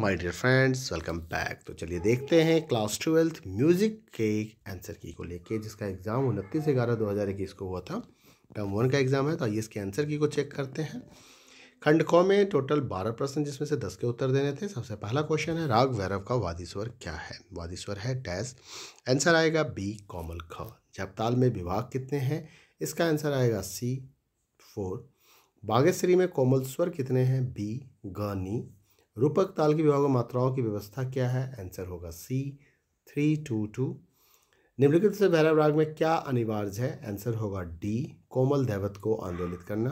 My dear friends welcome back तो चलिए देखते हैं क्लास ट्वेल्थ म्यूज़िक के आंसर की को लेके जिसका एग्ज़ाम उनतीस ग्यारह दो हज़ार इक्कीस को हुआ था टर्म वन का एग्ज़ाम है तो आइए इसके आंसर की को चेक करते हैं खंड खो में टोटल बारह प्रश्न जिसमें से दस के उत्तर देने थे सबसे पहला क्वेश्चन है राग वैरव का वादीश्वर क्या है वादीश्वर है डैस आंसर आएगा बी कोमल ख जपताल में विभाग कितने हैं इसका आंसर आएगा सी फोर बागेश्वरी में कोमल स्वर कितने हैं बी गनी रूपक ताल की विभाग मात्राओं की व्यवस्था क्या है आंसर होगा सी थ्री टू टू निम्नलिखित से भैरव राग में क्या अनिवार्य है आंसर होगा डी कोमल दैवत को आंदोलित करना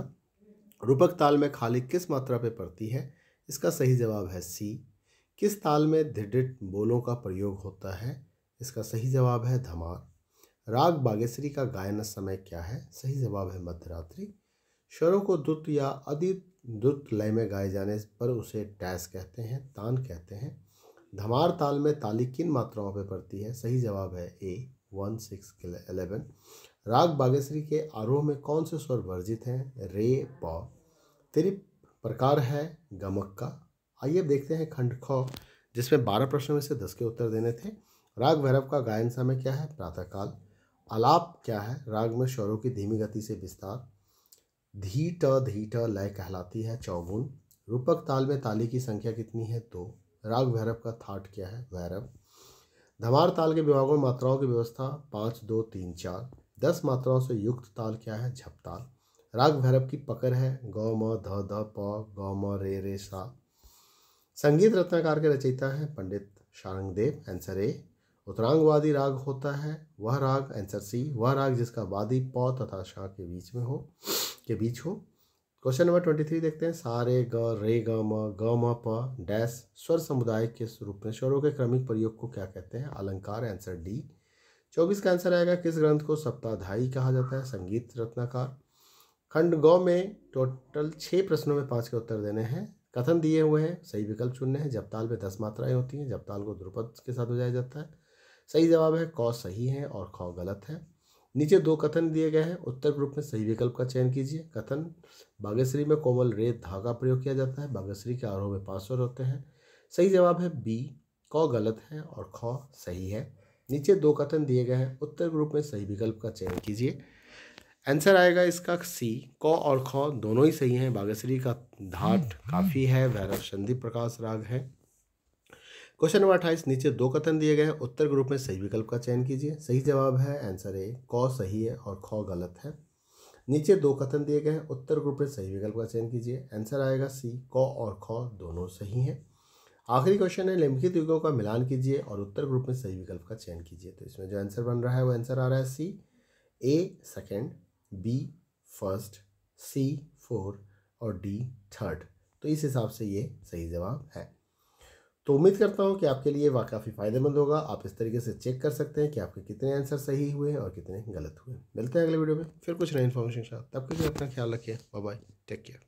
रूपक ताल में खाली किस मात्रा पर पड़ती है इसका सही जवाब है सी किस ताल में दृढ़ बोलों का प्रयोग होता है इसका सही जवाब है धमार राग बागेश्वरी का गायन समय क्या है सही जवाब है मध्यरात्रि स्वरों को द्रुत या अधि द्रुत लय में गाए जाने पर उसे टैस कहते हैं तान कहते हैं धमार ताल में ताली किन मात्राओं पर पड़ती है सही जवाब है ए वन सिक्स एलेवन राग बागेश्वरी के आरोह में कौन से स्वर वर्जित हैं रे पौ तेरी प्रकार है गमक का आइए देखते हैं खंड ख जिसमें बारह प्रश्नों में से दस के उत्तर देने थे राग भैरव का गायन समय क्या है प्रातःकाल आलाप क्या है राग में स्वरों की धीमी गति से विस्तार धी ट लय कहलाती है चौगुन रूपक ताल में ताली की संख्या कितनी है दो तो, राग भैरव का थाट क्या है भैरव धमार ताल के विभागों में मात्राओं की व्यवस्था पाँच दो तीन चार दस मात्राओं से युक्त ताल क्या है झपताल राग भैरव की पकड़ है गौ म ध ध प गौ म रे रे सा संगीत रत्नाकार के रचयिता है पंडित शारंगदेव आंसर ए उत्तरांगवादी राग होता है वह राग आंसर सी वह राग जिसका वादी प तथा शाह के बीच में हो के बीच हो क्वेश्चन नंबर ट्वेंटी थ्री देखते हैं सारे ग रे ग म ग म प डैश स्वर समुदाय के स्वरूप में स्वरों के क्रमिक प्रयोग को क्या कहते हैं अलंकार आंसर डी चौबीस का आंसर आएगा किस ग्रंथ को सप्ताधाई कहा जाता है संगीत रत्नाकार खंड गौ में टोटल छः प्रश्नों में पाँच के उत्तर देने हैं कथन दिए हुए हैं सही विकल्प चुनने हैं जपताल में दस मात्राएं होती हैं जपताल को ध्रुपद के साथ बजाया जाता है सही जवाब है कौ सही है और खौ गलत है नीचे दो कथन दिए गए हैं उत्तर ग्रुप में सही विकल्प का चयन कीजिए कथन बागेश्वरी में कोमल रेत धागा प्रयोग किया जाता है बागेश्वरी के आरोह में पाँच स्वर होते हैं सही जवाब है बी क गलत है और ख सही है नीचे दो कथन दिए गए हैं उत्तर ग्रुप में सही विकल्प का चयन कीजिए आंसर आएगा इसका सी क और ख दोनों ही सही हैं बागेश्वरी का धाट हम्म। काफ़ी है भैरव संधि प्रकाश राग है क्वेश्चन नंबर अट्ठाईस नीचे दो कथन दिए गए हैं उत्तर ग्रुप में सही विकल्प का चयन कीजिए सही जवाब है आंसर ए क सही है और ख गलत है नीचे दो कथन दिए गए हैं उत्तर ग्रुप में सही विकल्प का चयन कीजिए आंसर आएगा सी क और ख दोनों सही हैं आखिरी क्वेश्चन है लिम्खित युगों का मिलान कीजिए और उत्तर ग्रुप में सही विकल्प का चयन कीजिए तो इसमें जो आंसर बन रहा है वो आंसर आ रहा है C A second B first C four और डी थर्ड तो इस हिसाब से ये सही जवाब है तो उम्मीद करता हूँ कि आपके लिए वह काफ़ी फ़ायदेमंद होगा आप इस तरीके से चेक कर सकते हैं कि आपके कितने आंसर सही हुए हैं और कितने गलत हुए मिलते हैं अगले वीडियो में फिर कुछ नई इन्फॉर्मेशन के साथ तब के लिए अपना ख्याल रखिए बाय टेक केयर